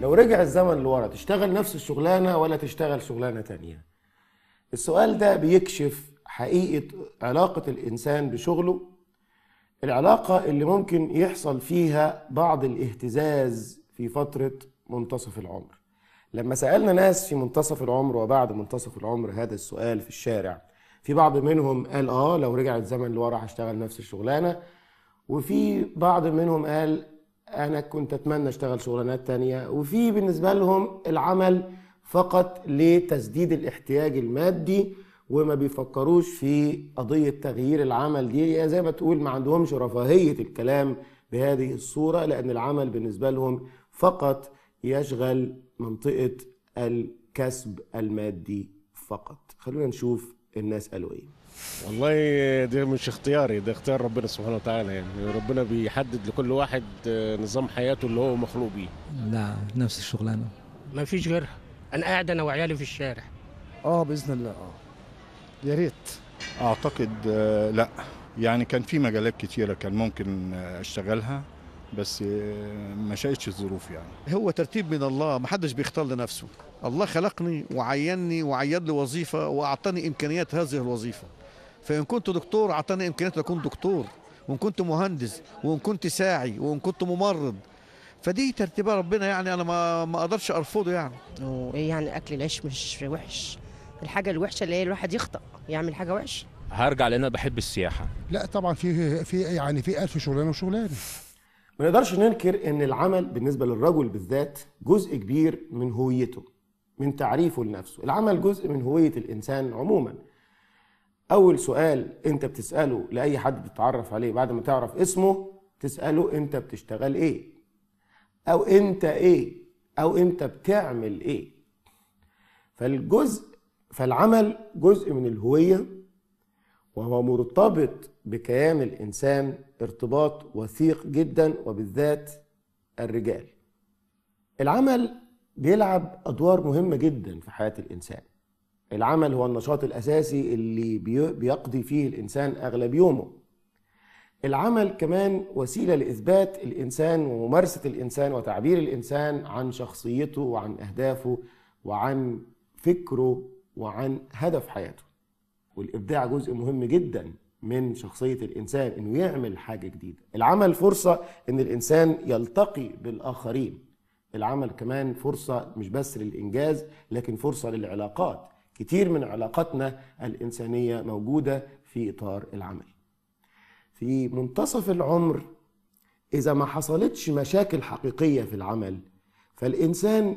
لو رجع الزمن لورا تشتغل نفس الشغلانه ولا تشتغل شغلانه تانية السؤال ده بيكشف حقيقه علاقه الانسان بشغله العلاقه اللي ممكن يحصل فيها بعض الاهتزاز في فتره منتصف العمر لما سالنا ناس في منتصف العمر وبعد منتصف العمر هذا السؤال في الشارع في بعض منهم قال اه لو رجع الزمن لورا هشتغل نفس الشغلانه وفي بعض منهم قال انا كنت اتمنى اشتغل شغلانات تانية وفي بالنسبه لهم العمل فقط لتسديد الاحتياج المادي وما بيفكروش في قضيه تغيير العمل دي يعني زي ما تقول ما عندهمش رفاهيه الكلام بهذه الصوره لان العمل بالنسبه لهم فقط يشغل منطقه الكسب المادي فقط خلونا نشوف الناس قالوا ايه والله ده مش اختياري ده اختيار ربنا سبحانه وتعالى يعني ربنا بيحدد لكل واحد آه، نظام حياته اللي هو مخلوق بيه لا نفس الشغلانه ما فيش غيرها انا قاعد انا وعيالي في الشارع اه باذن الله اه يا ريت اعتقد آه، لا يعني كان في مجالات كتيره كان ممكن آه، اشتغلها بس آه، ما شايتش الظروف يعني هو ترتيب من الله ما حدش بيختار لنفسه الله خلقني وعيني وعين لي وظيفه واعطاني امكانيات هذه الوظيفه فان كنت دكتور اعطاني امكانيات اكون دكتور وان كنت مهندس وان كنت ساعي وان كنت ممرض فدي ترتيبها ربنا يعني انا ما ما اقدرش ارفضه يعني ايه يعني اكل العيش مش وحش الحاجه الوحشه اللي هي الواحد يخطا يعمل حاجه وحشه هرجع لان انا بحب السياحه لا طبعا في في يعني في ألف شغلانه وشغلانه ما نقدرش ننكر ان العمل بالنسبه للرجل بالذات جزء كبير من هويته من تعريفه لنفسه العمل جزء من هويه الانسان عموما اول سؤال انت بتساله لاي حد بتتعرف عليه بعد ما تعرف اسمه تساله انت بتشتغل ايه او انت ايه او انت بتعمل ايه فالجزء فالعمل جزء من الهويه وهو مرتبط بكيان الإنسان ارتباط وثيق جدا وبالذات الرجال العمل بيلعب أدوار مهمة جدا في حياة الإنسان العمل هو النشاط الأساسي اللي بيقضي فيه الإنسان أغلب يومه العمل كمان وسيلة لإثبات الإنسان وممارسة الإنسان وتعبير الإنسان عن شخصيته وعن أهدافه وعن فكره وعن هدف حياته والإبداع جزء مهم جدا من شخصية الإنسان إنه يعمل حاجة جديدة العمل فرصة إن الإنسان يلتقي بالآخرين العمل كمان فرصة مش بس للإنجاز لكن فرصة للعلاقات كتير من علاقاتنا الإنسانية موجودة في إطار العمل في منتصف العمر إذا ما حصلتش مشاكل حقيقية في العمل فالإنسان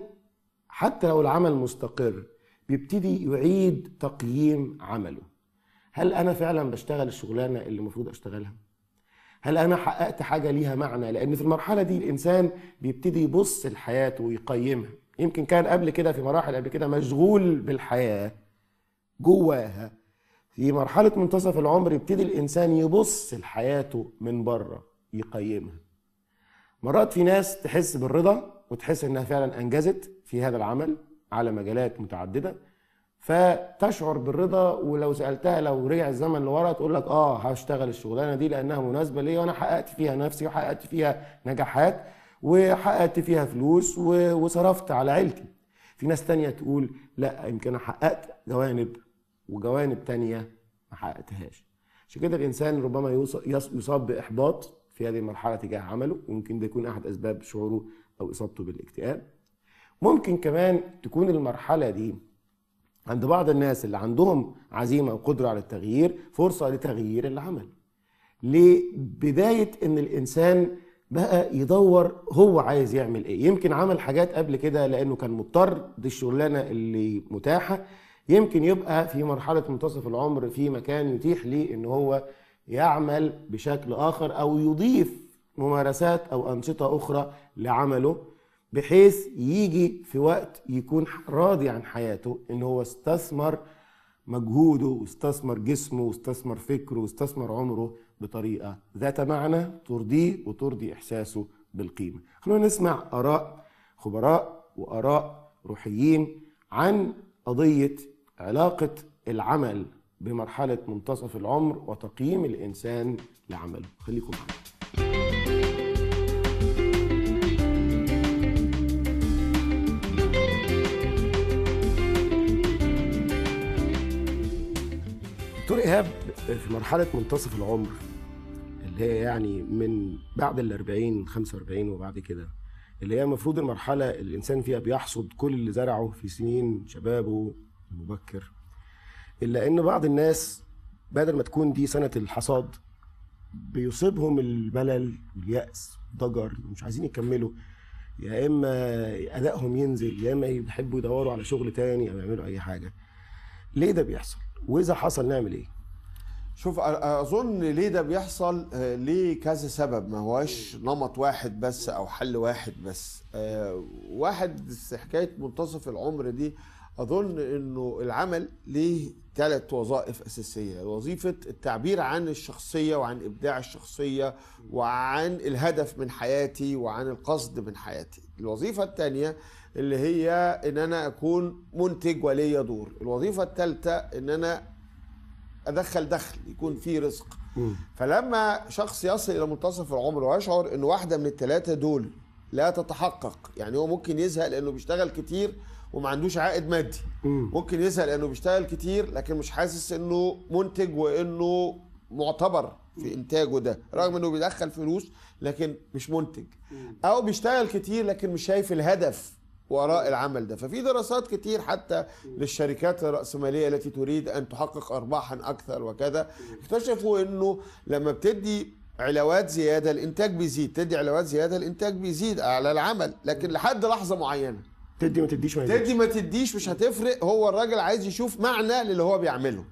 حتى لو العمل مستقر بيبتدي يعيد تقييم عمله هل انا فعلا بشتغل الشغلانه اللي المفروض اشتغلها هل انا حققت حاجه ليها معنى لان في المرحله دي الانسان بيبتدي يبص لحياته ويقيمها يمكن كان قبل كده في مراحل قبل كده مشغول بالحياه جواها في مرحله منتصف العمر يبتدي الانسان يبص لحياته من بره يقيمها مرات في ناس تحس بالرضا وتحس انها فعلا انجزت في هذا العمل على مجالات متعدده فتشعر بالرضا ولو سالتها لو رجع الزمن لورا تقول لك اه هشتغل الشغلانه دي لانها مناسبه ليا وانا حققت فيها نفسي وحققت فيها نجاحات وحققت فيها فلوس وصرفت على عيلتي في ناس تانية تقول لا يمكن انا حققت جوانب وجوانب تانية ما حققتهاش عشان كده الانسان ربما يصاب باحباط في هذه المرحله تجاه عمله ويمكن ده يكون احد اسباب شعوره او اصابته بالاكتئاب ممكن كمان تكون المرحله دي عند بعض الناس اللي عندهم عزيمه وقدره على التغيير فرصه لتغيير العمل لبدايه ان الانسان بقى يدور هو عايز يعمل ايه يمكن عمل حاجات قبل كده لانه كان مضطر دي الشغلانه اللي متاحه يمكن يبقى في مرحله منتصف العمر في مكان يتيح ليه ان هو يعمل بشكل اخر او يضيف ممارسات او انشطه اخرى لعمله بحيث يجي في وقت يكون راضي عن حياته ان هو استثمر مجهوده واستثمر جسمه واستثمر فكره واستثمر عمره بطريقه ذات معنى ترضيه وترضي احساسه بالقيمه. خلونا نسمع اراء خبراء واراء روحيين عن قضيه علاقه العمل بمرحله منتصف العمر وتقييم الانسان لعمله. خليكم معانا. الاكتئاب في مرحلة منتصف العمر اللي هي يعني من بعد ال 40 45 وبعد كده اللي هي المفروض المرحلة اللي الإنسان فيها بيحصد كل اللي زرعه في سنين شبابه المبكر إلا إن بعض الناس بدل ما تكون دي سنة الحصاد بيصيبهم الملل واليأس والضجر مش عايزين يكملوا يا إما أدائهم ينزل يا إما يحبوا يدوروا على شغل تاني أو يعملوا أي حاجة ليه ده بيحصل؟ وإذا حصل نعمل إيه؟ شوف اظن ليه ده بيحصل آه، ليه كذا سبب ما هواش نمط واحد بس او حل واحد بس آه، واحد حكايه منتصف العمر دي اظن انه العمل ليه ثلاث وظائف اساسيه وظيفه التعبير عن الشخصيه وعن ابداع الشخصيه وعن الهدف من حياتي وعن القصد من حياتي الوظيفه الثانيه اللي هي ان انا اكون منتج وليا دور الوظيفه الثالثه ان انا ادخل دخل يكون في رزق فلما شخص يصل الى منتصف العمر ويشعر ان واحده من الثلاثه دول لا تتحقق يعني هو ممكن يزهق لانه بيشتغل كتير وما عندوش عائد مادي ممكن يزهق لانه بيشتغل كتير لكن مش حاسس انه منتج وانه معتبر في انتاجه ده رغم انه بيدخل فلوس لكن مش منتج او بيشتغل كتير لكن مش شايف الهدف وراء العمل ده ففي دراسات كتير حتى للشركات الرأسمالية التي تريد أن تحقق أرباحا أكثر وكذا اكتشفوا أنه لما بتدي علاوات زيادة الإنتاج بيزيد تدي علاوات زيادة الإنتاج بيزيد على العمل لكن لحد لحظة معينة تدي ما تديش ما تدي ما تديش مش هتفرق هو الراجل عايز يشوف معنى للي هو بيعمله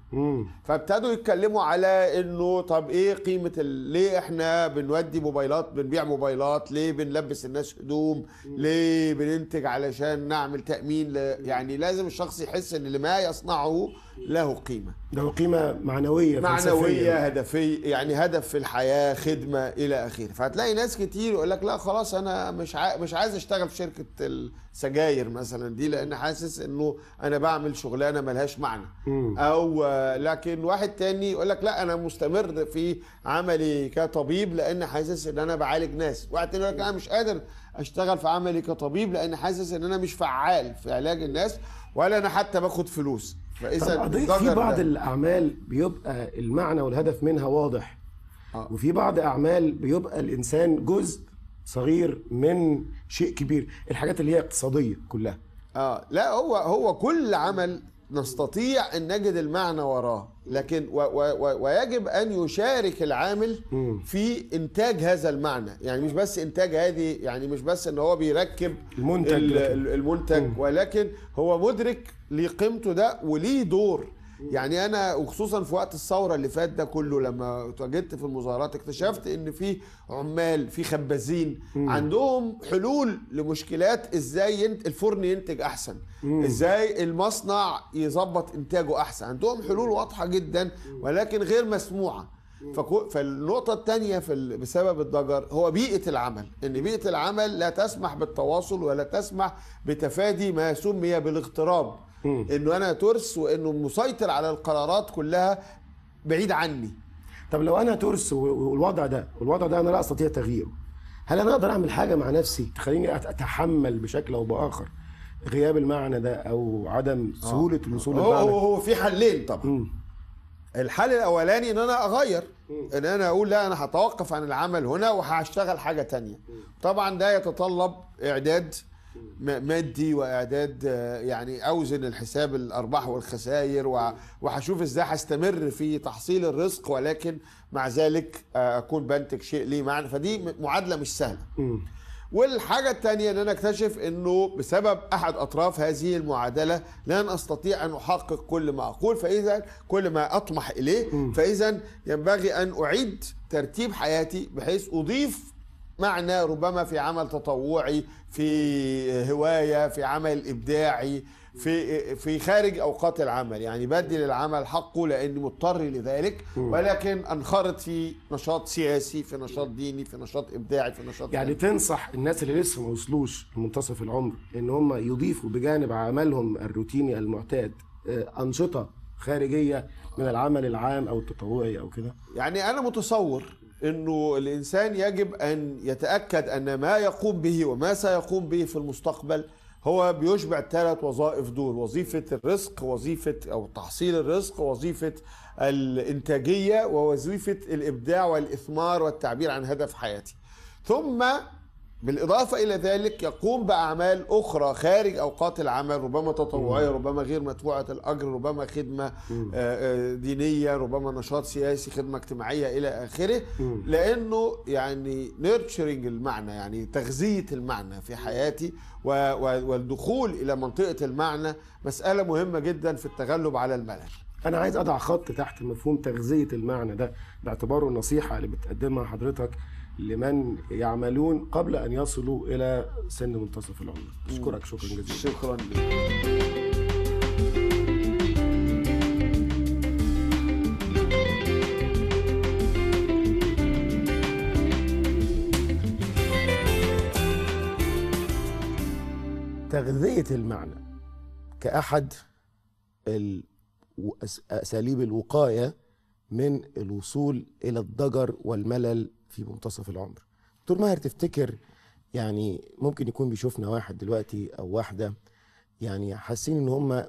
فابتدوا يتكلموا على انه طب ايه قيمه ليه احنا بنودي موبايلات بنبيع موبايلات ليه بنلبس الناس هدوم ليه بننتج علشان نعمل تامين ل... يعني لازم الشخص يحس ان اللي ما يصنعه له قيمه له قيمه معنويه معنويه هدفيه يعني هدف في الحياه خدمه الى اخره فهتلاقي ناس كتير يقول لك لا خلاص انا مش ع... مش عايز اشتغل في شركه السجاير مثلا دي لان حاسس انه انا بعمل شغلانه ملهاش معنى م. او لكن واحد تاني يقول لك لا انا مستمر في عملي كطبيب لان حاسس ان انا بعالج ناس واحد تاني يقول لك انا مش قادر اشتغل في عملي كطبيب لان حاسس ان انا مش فعال في علاج الناس ولا انا حتى باخد فلوس فاذا في بعض ده. الاعمال بيبقى المعنى والهدف منها واضح آه. وفي بعض اعمال بيبقى الانسان جزء صغير من شيء كبير الحاجات اللي هي اقتصاديه كلها اه لا هو هو كل عمل نستطيع ان نجد المعنى وراه لكن و و و ويجب ان يشارك العامل في انتاج هذا المعنى يعني مش بس انتاج هذه يعني مش بس ان هو بيركب المنتج, المنتج ولكن هو مدرك لقيمته ده وليه دور يعني انا وخصوصا في وقت الثوره اللي فات ده كله لما اتواجدت في المظاهرات اكتشفت ان في عمال في خبازين عندهم حلول لمشكلات ازاي الفرن ينتج احسن ازاي المصنع يظبط انتاجه احسن عندهم حلول واضحه جدا ولكن غير مسموعه فالنقطة الثانية في بسبب الضجر هو بيئة العمل، إن بيئة العمل لا تسمح بالتواصل ولا تسمح بتفادي ما سمي بالاغتراب. انه انا ترس وانه مسيطر على القرارات كلها بعيد عني طب لو انا ترس والوضع ده والوضع ده انا لا استطيع تغييره هل انا اقدر اعمل حاجه مع نفسي تخليني اتحمل بشكل او باخر غياب المعنى ده او عدم آه. سهوله الوصول آه. للمعنى هو هو في حلين طبعا الحل الاولاني ان انا اغير ان انا اقول لا انا هتوقف عن العمل هنا وهشتغل حاجه تانية طبعا ده يتطلب اعداد مادي واعداد يعني اوزن الحساب الارباح والخسائر وهشوف ازاي هستمر في تحصيل الرزق ولكن مع ذلك آه، اكون بنتج شيء ليه معنى فدي معادله مش سهله والحاجة الثانية أن أنا أكتشف أنه بسبب أحد أطراف هذه المعادلة لن أستطيع أن أحقق كل ما أقول فإذا كل ما أطمح إليه فإذا ينبغي أن أعيد ترتيب حياتي بحيث أضيف معنى ربما في عمل تطوعي في هوايه في عمل ابداعي في في خارج اوقات العمل يعني بدل العمل حقه لاني مضطر لذلك ولكن انخرط في نشاط سياسي في نشاط ديني في نشاط ابداعي في نشاط يعني ديني. تنصح الناس اللي لسه ما وصلوش لمنتصف العمر ان هم يضيفوا بجانب عملهم الروتيني المعتاد آه، انشطه خارجيه من العمل العام او التطوعي او كده يعني انا متصور انه الانسان يجب ان يتاكد ان ما يقوم به وما سيقوم به في المستقبل هو بيشبع ثلاث وظائف دول وظيفه الرزق وظيفه او تحصيل الرزق وظيفه الانتاجيه ووظيفه الابداع والاثمار والتعبير عن هدف حياتي ثم بالإضافة إلى ذلك يقوم بأعمال أخرى خارج أوقات العمل ربما تطوعية ربما غير مدفوعة الأجر ربما خدمة آه، آه، دينية ربما نشاط سياسي خدمة اجتماعية إلى آخره لأنه يعني نيرتشرينج المعنى يعني تغذية المعنى في حياتي والدخول إلى منطقة المعنى مسألة مهمة جدا في التغلب على الملل أنا عايز أضع خط تحت مفهوم تغذية المعنى ده باعتباره النصيحة اللي بتقدمها حضرتك لمن يعملون قبل ان يصلوا الى سن منتصف العمر اشكرك شكرا جزيلا شكرا لك. تغذية المعنى كأحد أساليب الوقاية من الوصول إلى الضجر والملل في منتصف العمر دكتور ماهر تفتكر يعني ممكن يكون بيشوفنا واحد دلوقتي او واحده يعني حاسين ان هم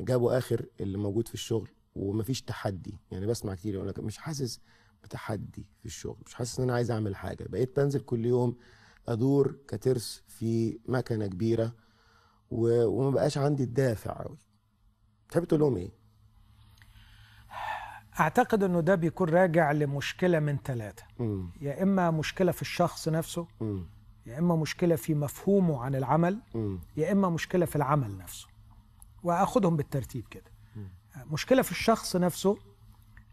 جابوا اخر اللي موجود في الشغل ومفيش تحدي يعني بسمع كتير يقول لك مش حاسس بتحدي في الشغل مش حاسس ان انا عايز اعمل حاجه بقيت بنزل كل يوم ادور كترس في مكنه كبيره وما بقاش عندي الدافع قوي تحب تقول لهم ايه اعتقد انه ده بيكون راجع لمشكله من ثلاثه يا اما مشكله في الشخص نفسه م. يا اما مشكله في مفهومه عن العمل م. يا اما مشكله في العمل نفسه واخدهم بالترتيب كده مشكله في الشخص نفسه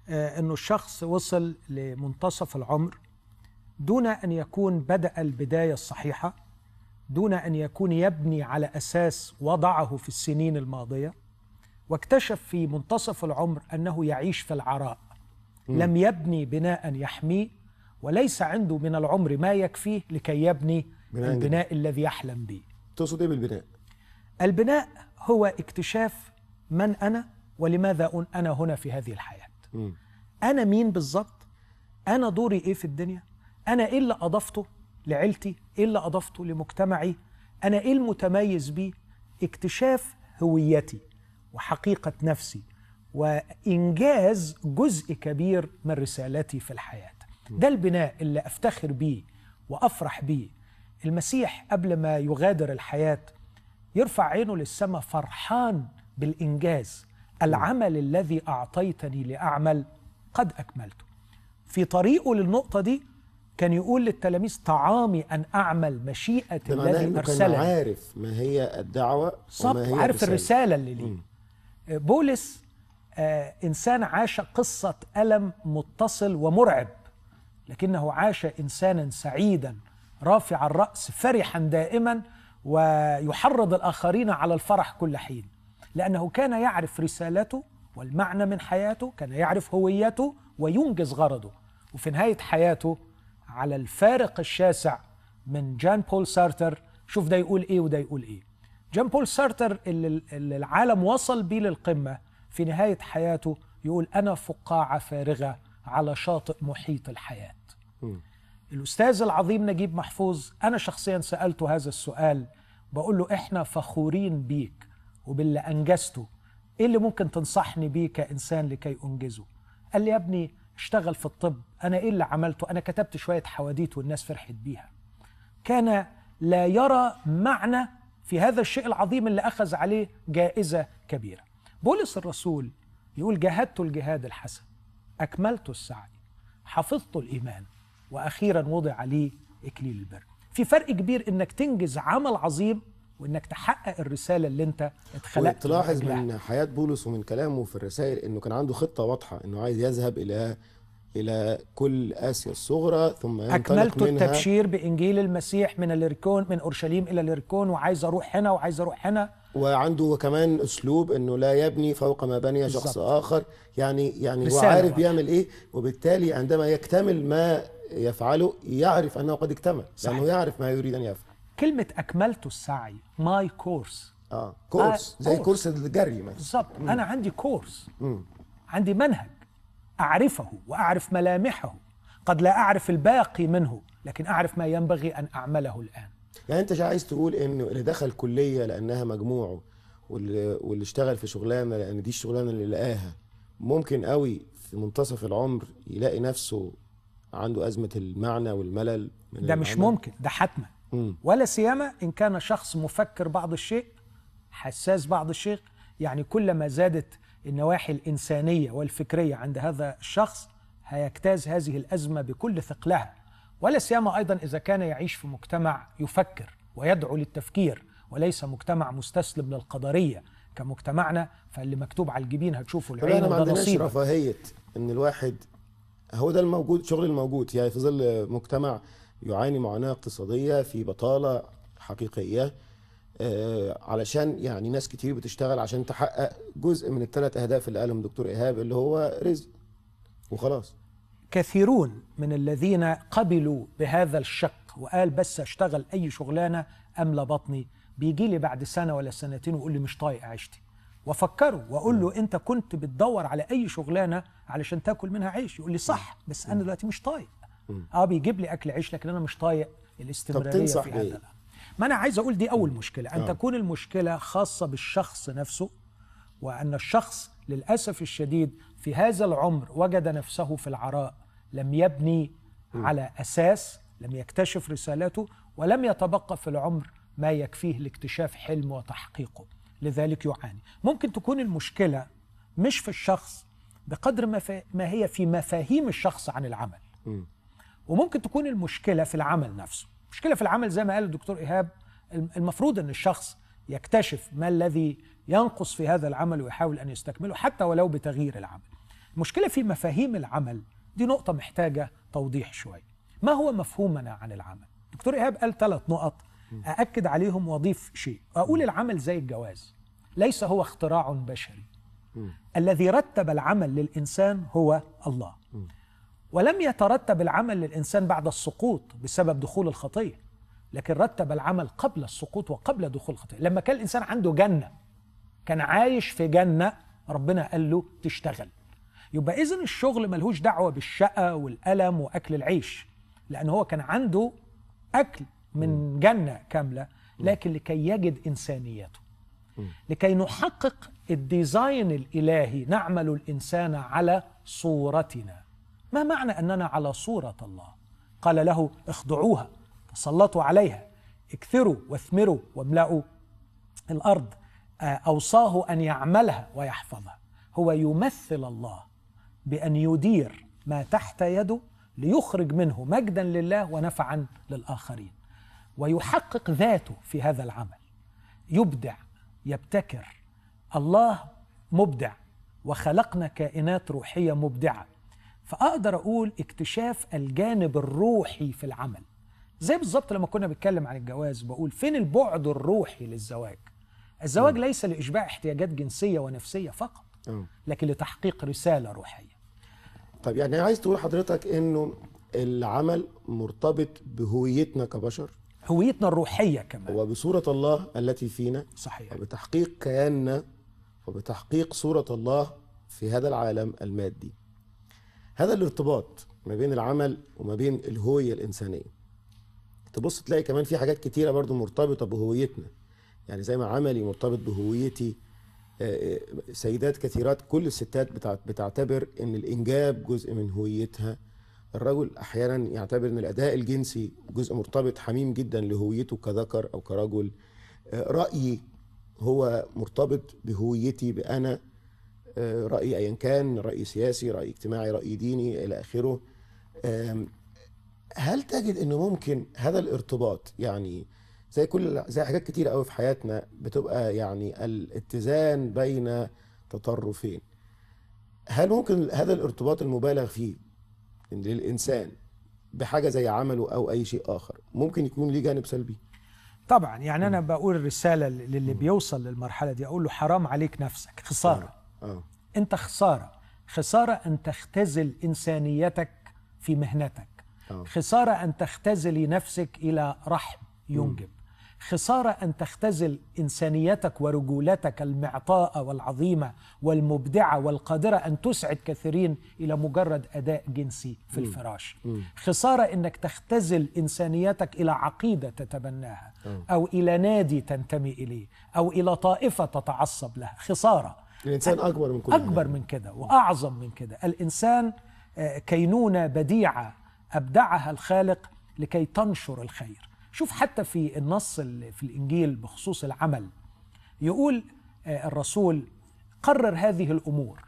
آه انه الشخص وصل لمنتصف العمر دون ان يكون بدا البدايه الصحيحه دون ان يكون يبني على اساس وضعه في السنين الماضيه واكتشف في منتصف العمر أنه يعيش في العراء م. لم يبني بناء يحميه وليس عنده من العمر ما يكفيه لكي يبني بناء البناء جديد. الذي يحلم به تقصد ايه بالبناء؟ البناء هو اكتشاف من أنا ولماذا أنا هنا في هذه الحياة م. أنا مين بالظبط؟ أنا دوري إيه في الدنيا؟ أنا إيه اللي أضفته لعيلتي؟ إيه اللي أضفته لمجتمعي؟ أنا إيه المتميز بيه؟ اكتشاف هويتي وحقيقه نفسي وانجاز جزء كبير من رسالتي في الحياه ده البناء اللي افتخر بيه وافرح بيه المسيح قبل ما يغادر الحياه يرفع عينه للسماء فرحان بالانجاز العمل الذي اعطيتني لاعمل قد اكملته في طريقه للنقطه دي كان يقول للتلاميذ طعامي ان اعمل مشيئه الذي ارسلني كان عارف ما هي الدعوه وما هي عارف الرساله اللي ليه آه، بولس آه، إنسان عاش قصة ألم متصل ومرعب لكنه عاش إنسانا سعيدا رافع الرأس فرحا دائما ويحرض الآخرين على الفرح كل حين لأنه كان يعرف رسالته والمعنى من حياته كان يعرف هويته وينجز غرضه وفي نهاية حياته على الفارق الشاسع من جان بول سارتر شوف ده يقول ايه وده يقول ايه جان بول سارتر اللي العالم وصل بيه للقمة في نهاية حياته يقول أنا فقاعة فارغة على شاطئ محيط الحياة م. الأستاذ العظيم نجيب محفوظ أنا شخصيا سألته هذا السؤال بقول له إحنا فخورين بيك وباللي أنجزته إيه اللي ممكن تنصحني بيه كإنسان لكي أنجزه قال لي يا ابني اشتغل في الطب أنا إيه اللي عملته أنا كتبت شوية حواديت والناس فرحت بيها كان لا يرى معنى في هذا الشيء العظيم اللي أخذ عليه جائزة كبيرة بولس الرسول يقول جاهدت الجهاد الحسن أكملت السعي حفظت الإيمان وأخيرا وضع لي إكليل البر في فرق كبير إنك تنجز عمل عظيم وانك تحقق الرساله اللي انت اتخلقت تلاحظ من حياه بولس ومن كلامه في الرسائل انه كان عنده خطه واضحه انه عايز يذهب الى إلى كل آسيا الصغرى ثم أكملت منها التبشير بإنجيل المسيح من الإركون من أورشليم إلى الإركون وعايز أروح هنا وعايز أروح هنا وعنده كمان أسلوب إنه لا يبني فوق ما بني شخص بالزبط. آخر يعني يعني هو عارف بيعمل إيه وبالتالي عندما يكتمل ما يفعله يعرف أنه قد اكتمل صحيح. لأنه يعرف ما يريد أن يفعل كلمة أكملت السعي ماي كورس اه كورس آه. زي كورس, كورس الجري مثلا بالظبط أنا عندي كورس مم. عندي منهج أعرفه وأعرف ملامحه قد لا أعرف الباقي منه لكن أعرف ما ينبغي أن أعمله الآن يعني أنت عايز تقول إنه اللي دخل كلية لأنها مجموعه واللي, واللي اشتغل في شغلانة لأن دي الشغلانة اللي لقاها ممكن قوي في منتصف العمر يلاقي نفسه عنده أزمة المعنى والملل من ده مش ممكن ده حتمة مم. ولا سيما إن كان شخص مفكر بعض الشيء حساس بعض الشيء يعني كلما زادت النواحي الإنسانية والفكرية عند هذا الشخص هيجتاز هذه الأزمة بكل ثقلها ولا سيما أيضا إذا كان يعيش في مجتمع يفكر ويدعو للتفكير وليس مجتمع مستسلم للقدرية كمجتمعنا فاللي مكتوب على الجبين هتشوفه العين ده نصيبه رفاهية إن الواحد هو ده الموجود شغل الموجود يعني في ظل مجتمع يعاني معاناة اقتصادية في بطالة حقيقية آه، علشان يعني ناس كتير بتشتغل عشان تحقق جزء من الثلاث اهداف اللي قالهم دكتور ايهاب اللي هو رزق وخلاص كثيرون من الذين قبلوا بهذا الشق وقال بس اشتغل اي شغلانه املى بطني بيجي لي بعد سنه ولا سنتين ويقول لي مش طايق عيشتي وافكره واقول له انت كنت بتدور على اي شغلانه علشان تاكل منها عيش يقول لي صح بس انا دلوقتي مش طايق اه بيجيب لي اكل عيش لكن انا مش طايق الاستمراريه طب تنصح في هذا ما انا عايز اقول دي اول مشكله ان آه. تكون المشكله خاصه بالشخص نفسه وان الشخص للاسف الشديد في هذا العمر وجد نفسه في العراء لم يبني على اساس لم يكتشف رسالته ولم يتبقى في العمر ما يكفيه لاكتشاف حلم وتحقيقه لذلك يعاني ممكن تكون المشكله مش في الشخص بقدر ما, ما هي في مفاهيم الشخص عن العمل وممكن تكون المشكله في العمل نفسه مشكله في العمل زي ما قال الدكتور ايهاب المفروض ان الشخص يكتشف ما الذي ينقص في هذا العمل ويحاول ان يستكمله حتى ولو بتغيير العمل المشكله في مفاهيم العمل دي نقطه محتاجه توضيح شويه ما هو مفهومنا عن العمل دكتور ايهاب قال ثلاث نقط أأكد عليهم وأضيف شيء أقول العمل زي الجواز ليس هو اختراع بشري الذي رتب العمل للإنسان هو الله ولم يترتب العمل للإنسان بعد السقوط بسبب دخول الخطية لكن رتب العمل قبل السقوط وقبل دخول الخطية لما كان الإنسان عنده جنة كان عايش في جنة ربنا قال له تشتغل يبقى إذن الشغل ملهوش دعوة بالشقة والألم وأكل العيش لأن هو كان عنده أكل من جنة كاملة لكن لكي يجد إنسانيته لكي نحقق الديزاين الإلهي نعمل الإنسان على صورتنا ما معنى أننا على صورة الله قال له اخضعوها تسلطوا عليها اكثروا واثمروا واملأوا الأرض آه، أوصاه أن يعملها ويحفظها هو يمثل الله بأن يدير ما تحت يده ليخرج منه مجدا لله ونفعا للآخرين ويحقق ذاته في هذا العمل يبدع يبتكر الله مبدع وخلقنا كائنات روحية مبدعة فاقدر اقول اكتشاف الجانب الروحي في العمل زي بالظبط لما كنا بنتكلم عن الجواز بقول فين البعد الروحي للزواج الزواج م. ليس لاشباع احتياجات جنسيه ونفسيه فقط م. لكن لتحقيق رساله روحيه طب يعني عايز تقول حضرتك انه العمل مرتبط بهويتنا كبشر هويتنا الروحيه كمان وبصوره الله التي فينا صحيح وبتحقيق كياننا وبتحقيق صوره الله في هذا العالم المادي هذا الارتباط ما بين العمل وما بين الهوية الإنسانية تبص تلاقي كمان في حاجات كتيرة برضو مرتبطة بهويتنا يعني زي ما عملي مرتبط بهويتي آه، آه، سيدات كثيرات كل الستات بتعتبر ان الانجاب جزء من هويتها الرجل احيانا يعتبر ان الاداء الجنسي جزء مرتبط حميم جدا لهويته كذكر او كرجل آه، رايي هو مرتبط بهويتي بانا رأي أيا كان رأي سياسي رأي اجتماعي رأي ديني إلى آخره هل تجد أنه ممكن هذا الارتباط يعني زي كل زي حاجات كتير قوي في حياتنا بتبقى يعني الاتزان بين تطرفين هل ممكن هذا الارتباط المبالغ فيه للإنسان بحاجة زي عمله أو أي شيء آخر ممكن يكون ليه جانب سلبي؟ طبعا يعني أنا بقول الرسالة للي بيوصل للمرحلة دي أقول له حرام عليك نفسك خسارة أوه. انت خساره خساره ان تختزل انسانيتك في مهنتك أوه. خساره ان تختزلي نفسك الى رحم ينجب خساره ان تختزل انسانيتك ورجولتك المعطاءه والعظيمه والمبدعه والقادره ان تسعد كثيرين الى مجرد اداء جنسي في مم. الفراش مم. خساره انك تختزل انسانيتك الى عقيده تتبناها أوه. او الى نادي تنتمي اليه او الى طائفه تتعصب لها خساره الانسان اكبر من كل اكبر من كده واعظم من كده الانسان آه، كينونه بديعه ابدعها الخالق لكي تنشر الخير شوف حتى في النص في الانجيل بخصوص العمل يقول آه، الرسول قرر هذه الامور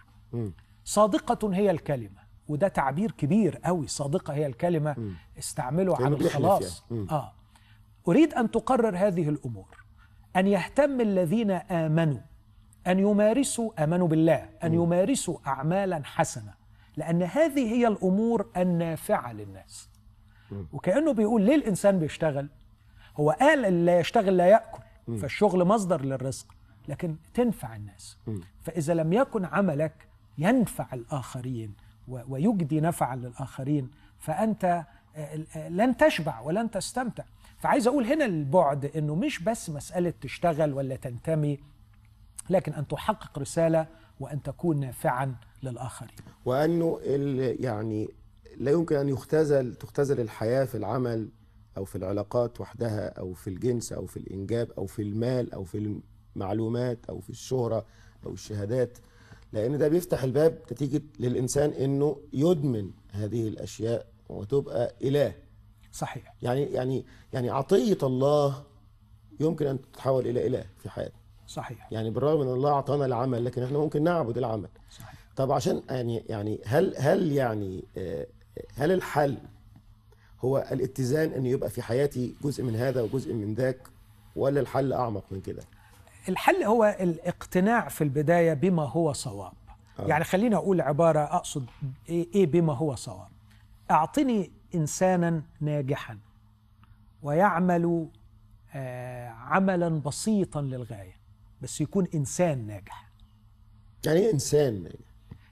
صادقه هي الكلمه وده تعبير كبير قوي صادقه هي الكلمه استعمله عن الخلاص يعني. اه اريد ان تقرر هذه الامور ان يهتم الذين امنوا أن يمارسوا آمنوا بالله أن يمارسوا أعمالا حسنة لأن هذه هي الأمور النافعة للناس وكأنه بيقول ليه الإنسان بيشتغل هو قال اللي لا يشتغل لا يأكل فالشغل مصدر للرزق لكن تنفع الناس فإذا لم يكن عملك ينفع الآخرين ويجدي نفعا للآخرين فأنت آه، آه، لن تشبع ولن تستمتع فعايز أقول هنا البعد أنه مش بس مسألة تشتغل ولا تنتمي لكن أن تحقق رسالة وأن تكون نافعا للآخرين وأنه يعني لا يمكن أن يختزل تختزل الحياة في العمل أو في العلاقات وحدها أو في الجنس أو في الإنجاب أو في المال أو في المعلومات أو في الشهرة أو الشهادات لأن ده بيفتح الباب نتيجة للإنسان أنه يدمن هذه الأشياء وتبقى إله صحيح يعني يعني يعني عطية الله يمكن أن تتحول إلى إله في حياتنا صحيح يعني بالرغم ان الله اعطانا العمل لكن احنا ممكن نعبد العمل صحيح طب عشان يعني يعني هل هل يعني آه، هل الحل هو الاتزان ان يبقى في حياتي جزء من هذا وجزء من ذاك ولا الحل اعمق من كده الحل هو الاقتناع في البدايه بما هو صواب آه. يعني خليني اقول عباره اقصد ايه, إيه بما هو صواب اعطني انسانا ناجحا ويعمل آه، عملا بسيطا للغايه بس يكون انسان ناجح يعني ايه انسان ناجح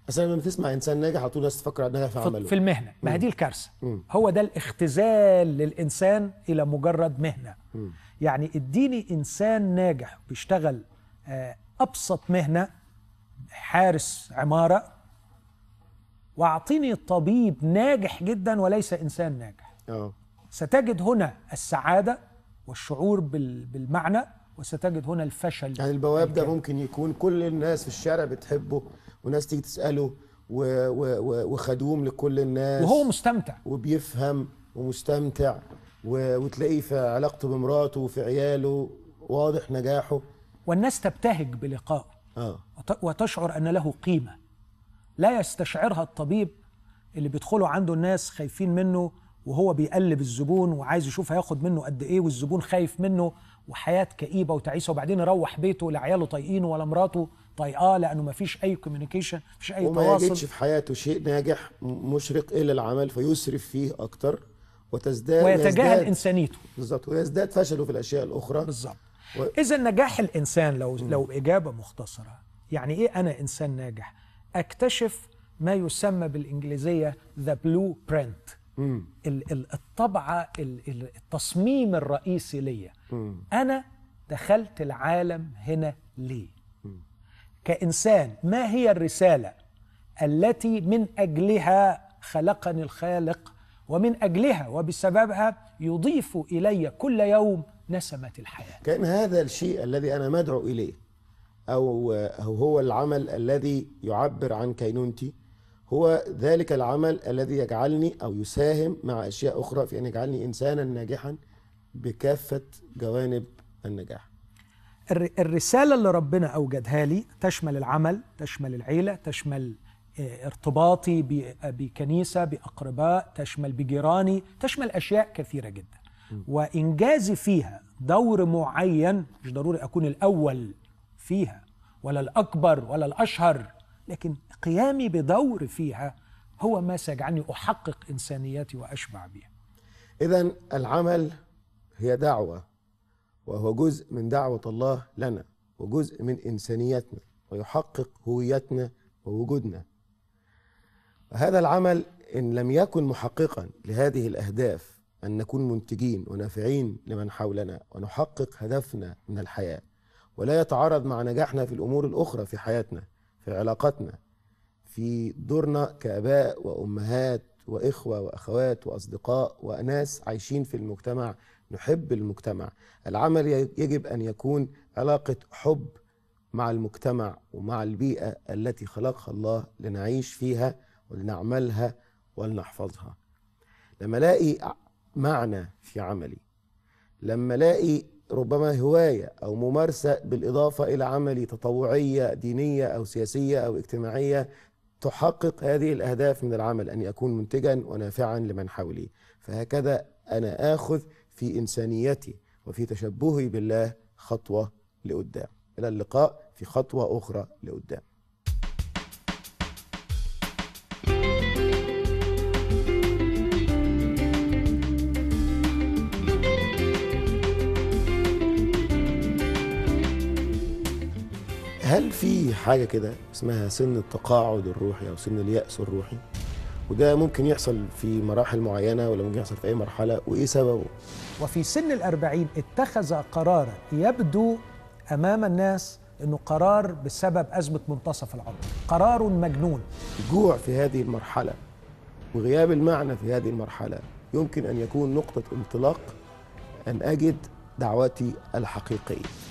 اصل لما بتسمع انسان ناجح على طول الناس تفكر انها في عمله في المهنه ما هي دي الكارثه هو ده الاختزال للانسان الى مجرد مهنه يعني اديني انسان ناجح بيشتغل آه، ابسط مهنه حارس عماره واعطيني طبيب ناجح جدا وليس انسان ناجح أوه. ستجد هنا السعاده والشعور بالمعنى وستجد هنا الفشل يعني البواب ده ممكن يكون كل الناس في الشارع بتحبه وناس تيجي تسأله وخدوم لكل الناس وهو مستمتع وبيفهم ومستمتع وتلاقيه في علاقته بمراته وفي عياله واضح نجاحه والناس تبتهج بلقائه آه. وتشعر أن له قيمة لا يستشعرها الطبيب اللي بيدخلوا عنده الناس خايفين منه وهو بيقلب الزبون وعايز يشوف هياخد منه قد ايه والزبون خايف منه وحياه كئيبه وتعيسه وبعدين يروح بيته لا عياله طايقينه ولا مراته طايقاه لانه ما فيش اي كوميونيكيشن ما فيش اي وما تواصل وما يجدش في حياته شيء ناجح مشرق الى العمل فيسرف فيه اكتر وتزداد ويتجاهل انسانيته بالظبط ويزداد فشله في الاشياء الاخرى بالظبط و... اذا نجاح الانسان لو م. لو اجابه مختصره يعني ايه انا انسان ناجح اكتشف ما يسمى بالانجليزيه ذا بلو برنت الطبعة التصميم الرئيسي ليا أنا دخلت العالم هنا ليه كإنسان ما هي الرسالة التي من أجلها خلقني الخالق ومن أجلها وبسببها يضيف إلي كل يوم نسمة الحياة كأن هذا الشيء الذي أنا مدعو إليه أو هو العمل الذي يعبر عن كينونتي هو ذلك العمل الذي يجعلني أو يساهم مع أشياء أخرى في أن يجعلني إنسانا ناجحا بكافة جوانب النجاح الرسالة اللي ربنا أوجدها لي تشمل العمل تشمل العيلة تشمل آه، ارتباطي بكنيسة بأقرباء تشمل بجيراني تشمل أشياء كثيرة جدا وإنجازي فيها دور معين مش ضروري أكون الأول فيها ولا الأكبر ولا الأشهر لكن قيامي بدور فيها هو ما سيجعلني احقق انسانيتي واشبع بها. اذا العمل هي دعوه وهو جزء من دعوه الله لنا وجزء من انسانيتنا ويحقق هويتنا ووجودنا. هذا العمل ان لم يكن محققا لهذه الاهداف ان نكون منتجين ونافعين لمن حولنا ونحقق هدفنا من الحياه ولا يتعارض مع نجاحنا في الامور الاخرى في حياتنا. في علاقاتنا في دورنا كاباء وامهات واخوه واخوات واصدقاء واناس عايشين في المجتمع نحب المجتمع العمل يجب ان يكون علاقه حب مع المجتمع ومع البيئه التي خلقها الله لنعيش فيها ولنعملها ولنحفظها لما الاقي معنى في عملي لما الاقي ربما هواية أو ممارسة بالإضافة إلى عملي تطوعية دينية أو سياسية أو اجتماعية تحقق هذه الأهداف من العمل أن يكون منتجا ونافعا لمن حولي فهكذا أنا آخذ في إنسانيتي وفي تشبهي بالله خطوة لقدام إلى اللقاء في خطوة أخرى لقدام في حاجه كده اسمها سن التقاعد الروحي او سن الياس الروحي وده ممكن يحصل في مراحل معينه ولا ممكن يحصل في اي مرحله وايه سببه وفي سن الأربعين اتخذ قرارا يبدو امام الناس انه قرار بسبب ازمه منتصف العمر قرار مجنون الجوع في هذه المرحله وغياب المعنى في هذه المرحله يمكن ان يكون نقطه انطلاق ان اجد دعوتي الحقيقيه